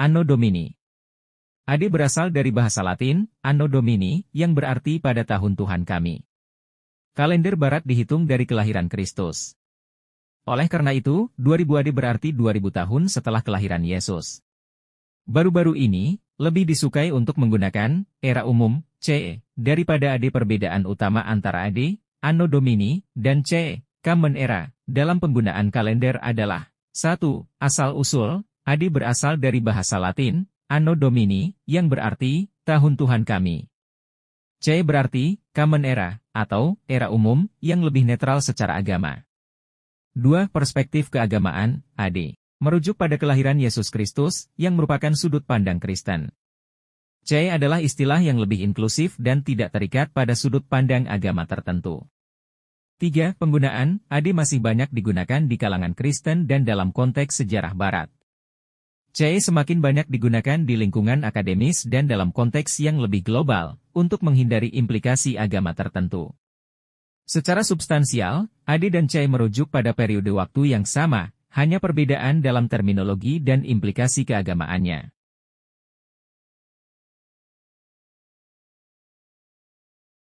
Anno Domini. Ade berasal dari bahasa Latin, Anno Domini, yang berarti pada tahun Tuhan kami. Kalender Barat dihitung dari kelahiran Kristus. Oleh karena itu, 2000 Ade berarti 2000 tahun setelah kelahiran Yesus. Baru-baru ini, lebih disukai untuk menggunakan era umum, CE, daripada Ade perbedaan utama antara Ade, Anno Domini, dan CE, Common Era, dalam penggunaan kalender adalah 1. Asal-usul, Adi berasal dari bahasa Latin, Anno Domini, yang berarti, tahun Tuhan kami. C berarti, Common Era, atau, era umum, yang lebih netral secara agama. Dua Perspektif keagamaan, AD. Merujuk pada kelahiran Yesus Kristus, yang merupakan sudut pandang Kristen. C adalah istilah yang lebih inklusif dan tidak terikat pada sudut pandang agama tertentu. Tiga Penggunaan AD masih banyak digunakan di kalangan Kristen dan dalam konteks sejarah Barat. CE semakin banyak digunakan di lingkungan akademis dan dalam konteks yang lebih global, untuk menghindari implikasi agama tertentu. Secara substansial, AD dan CE merujuk pada periode waktu yang sama, hanya perbedaan dalam terminologi dan implikasi keagamaannya.